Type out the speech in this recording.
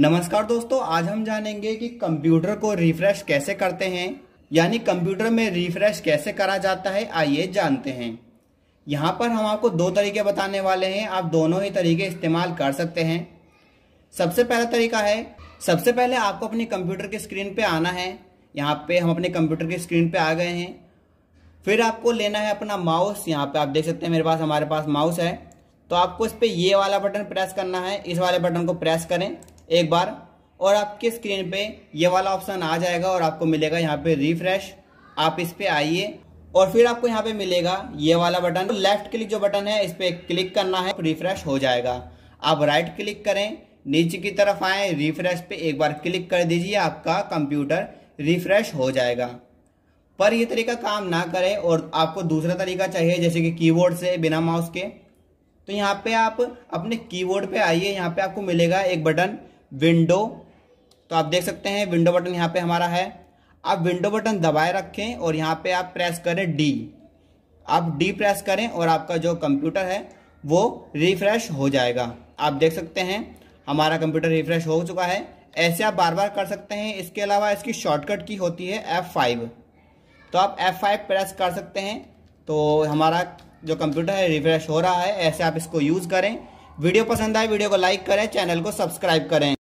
नमस्कार दोस्तों आज हम जानेंगे कि कंप्यूटर को रिफ्रेश कैसे करते हैं यानी कंप्यूटर में रिफ्रेश कैसे करा जाता है आइए जानते हैं यहाँ पर हम आपको दो तरीके बताने वाले हैं आप दोनों ही तरीके इस्तेमाल कर सकते हैं सबसे पहला तरीका है सबसे पहले आपको अपने कंप्यूटर की स्क्रीन पर आना है यहाँ पर हम अपने कंप्यूटर की स्क्रीन पर आ गए हैं फिर आपको लेना है अपना माउस यहाँ पर आप देख सकते हैं मेरे पास हमारे पास माउस है तो आपको इस पर ये वाला बटन प्रेस करना है इस वाले बटन को प्रेस करें एक बार और आपके स्क्रीन पे ये वाला ऑप्शन आ जाएगा और आपको मिलेगा यहाँ पे रिफ्रेश आप इस पर आइए और फिर आपको यहाँ पे मिलेगा ये वाला बटन तो लेफ्ट क्लिक जो बटन है इस पर क्लिक करना है रिफ्रेश हो जाएगा आप राइट क्लिक करें नीचे की तरफ आए रिफ्रेश पे एक बार क्लिक कर दीजिए आपका कंप्यूटर रिफ्रेश हो जाएगा पर यह तरीका काम ना करे और आपको दूसरा तरीका चाहिए जैसे कि कीबोर्ड से बिना माउस के तो यहाँ पे आप अपने कीबोर्ड पे आइए यहाँ पे आपको मिलेगा एक बटन विंडो तो आप देख सकते हैं विंडो बटन यहाँ पे हमारा है आप विंडो बटन दबाए रखें और यहाँ पे आप प्रेस करें डी आप डी प्रेस करें और आपका जो कंप्यूटर है वो रिफ्रेश हो जाएगा आप देख सकते हैं हमारा कंप्यूटर रिफ्रेश हो चुका है ऐसे आप बार बार कर सकते हैं इसके अलावा इसकी शॉर्टकट की होती है फाइव तो आप फाइव प्रेस कर सकते हैं तो हमारा जो कंप्यूटर है रिफ्रेश हो रहा है ऐसे आप इसको यूज़ करें वीडियो पसंद आए वीडियो को लाइक करें चैनल को सब्सक्राइब करें